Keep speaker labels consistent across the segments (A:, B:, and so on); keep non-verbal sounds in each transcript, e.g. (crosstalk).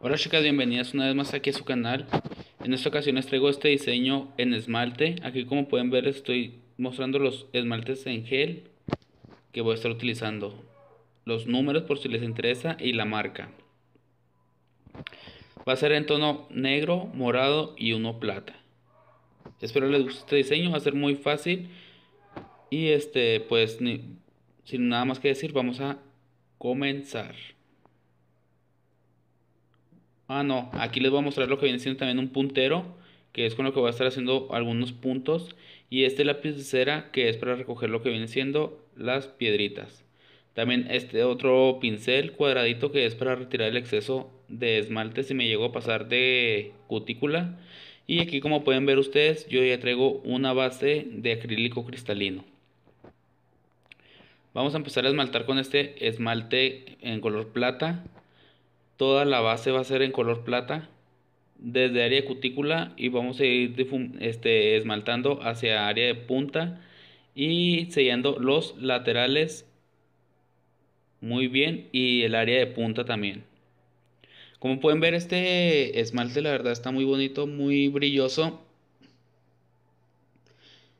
A: Hola chicas, bienvenidas una vez más aquí a su canal. En esta ocasión les traigo este diseño en esmalte. Aquí como pueden ver estoy mostrando los esmaltes en gel que voy a estar utilizando. Los números por si les interesa y la marca. Va a ser en tono negro, morado y uno plata. Espero les guste este diseño, va a ser muy fácil y este, pues, sin nada más que decir, vamos a comenzar. Ah, no, aquí les voy a mostrar lo que viene siendo también un puntero, que es con lo que voy a estar haciendo algunos puntos. Y este lápiz de cera, que es para recoger lo que viene siendo las piedritas. También este otro pincel cuadradito que es para retirar el exceso de esmalte si me llego a pasar de cutícula. Y aquí como pueden ver ustedes, yo ya traigo una base de acrílico cristalino. Vamos a empezar a esmaltar con este esmalte en color plata. Toda la base va a ser en color plata. Desde área de cutícula y vamos a ir este, esmaltando hacia área de punta. Y sellando los laterales muy bien y el área de punta también. Como pueden ver este esmalte la verdad está muy bonito, muy brilloso.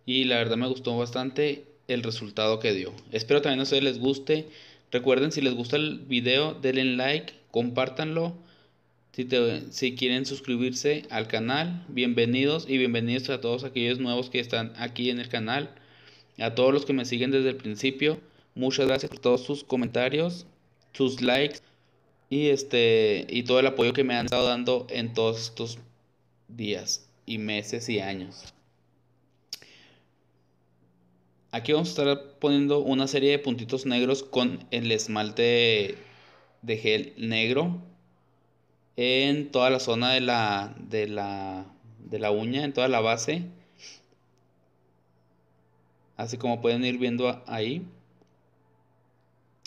A: Y la verdad me gustó bastante el resultado que dio. Espero también a ustedes les guste. Recuerden, si les gusta el video, denle like, compártanlo. Si, si quieren suscribirse al canal, bienvenidos y bienvenidos a todos aquellos nuevos que están aquí en el canal. A todos los que me siguen desde el principio, muchas gracias por todos sus comentarios, sus likes y este y todo el apoyo que me han estado dando en todos estos días y meses y años. Aquí vamos a estar poniendo una serie de puntitos negros con el esmalte de gel negro en toda la zona de la, de la, uña, en toda la base. Así como pueden ir viendo ahí.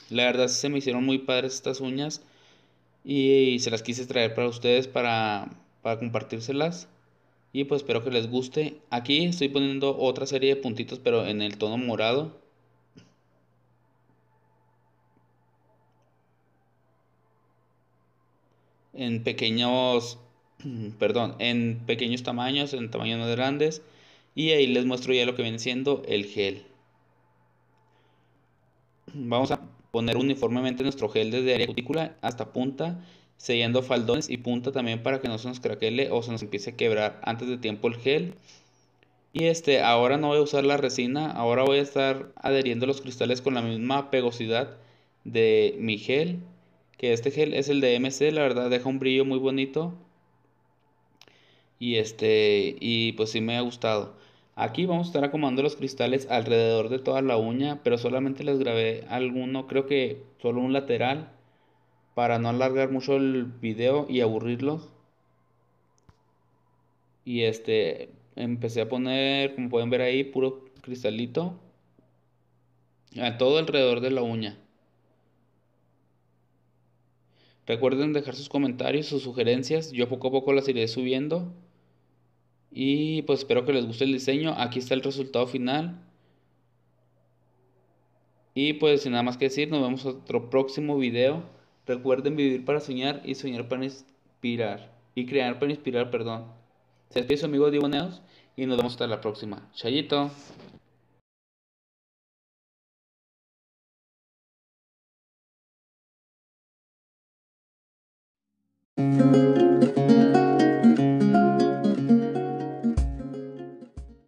A: La verdad se me hicieron muy padres estas uñas y, se las quise traer para ustedes para, para compartírselas. Y pues espero que les guste. Aquí estoy poniendo otra serie de puntitos pero en el tono morado. En pequeños, (clears throat) perdón, en pequeños tamaños, en tamaños más grandes. Y ahí les muestro ya lo que viene siendo el gel. Vamos a poner uniformemente nuestro gel desde área cutícula hasta punta sellando faldones y punta también para que no se nos craquele o se nos empiece a quebrar antes de tiempo el gel. Y este, ahora no voy a usar la resina, ahora voy a estar adheriendo los cristales con la misma pegosidad de mi gel. Que este gel es el de MC, la verdad deja un brillo muy bonito. Y este, y pues sí me ha gustado. Aquí vamos a estar acomodando los cristales alrededor de toda la uña, pero solamente les grabé alguno, creo que solo un lateral para no alargar mucho el video y aburrirlos. Y este, empecé a poner, como pueden ver ahí, puro cristalito a todo alrededor de la uña. Recuerden dejar sus comentarios, sus sugerencias. Yo poco a poco las iré subiendo. Y pues espero que les guste el diseño. Aquí está el resultado final. Y pues sin nada más que decir, nos vemos en otro próximo video. Recuerden vivir para soñar y soñar para inspirar. Y crear para inspirar, perdón. Se despide su amigo Diego y nos vemos hasta la próxima. Chayito.